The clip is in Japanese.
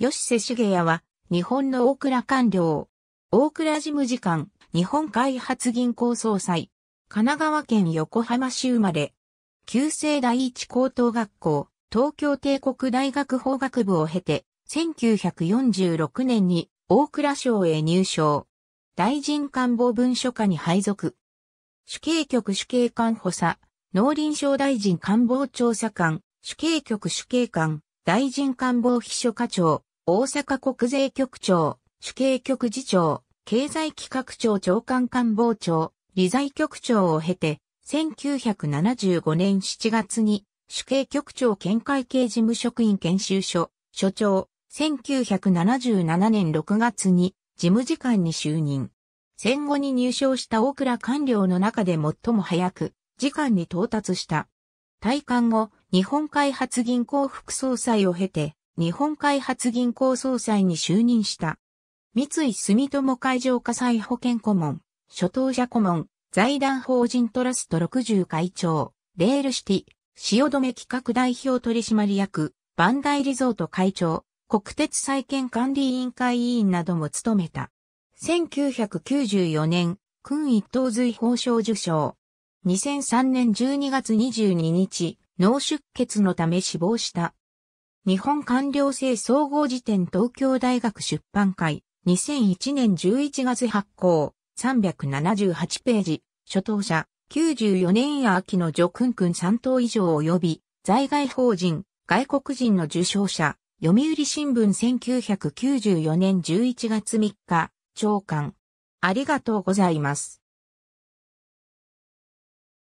吉瀬茂也は、日本の大倉官僚。大倉事務次官、日本開発銀行総裁。神奈川県横浜市生まれ。旧制第一高等学校、東京帝国大学法学部を経て、1946年に大倉省へ入省。大臣官房文書課に配属。主計局主計官補佐、農林省大臣官房調査官、主計局主計官、大臣官房秘書課長、大阪国税局長、主計局次長、経済企画庁長官官房長、理財局長を経て、1975年7月に、主計局長県会計事務職員研修所、所長、1977年6月に、事務次官に就任。戦後に入省した大倉官僚の中で最も早く、次官に到達した。退官後、日本開発銀行副総裁を経て、日本開発銀行総裁に就任した。三井住友海上火災保険顧問、初等者顧問、財団法人トラスト60会長、レールシティ、止め企画代表取締役、バンダイリゾート会長、国鉄再建管理委員会委員なども務めた。1994年、君一等随法賞受賞。2003年12月22日、脳出血のため死亡した。日本官僚制総合辞典東京大学出版会、2001年11月発行、378ページ、初等者、94年や秋の助訓訓3等以上及び、在外法人、外国人の受賞者、読売新聞1994年11月3日、長官。ありがとうございます。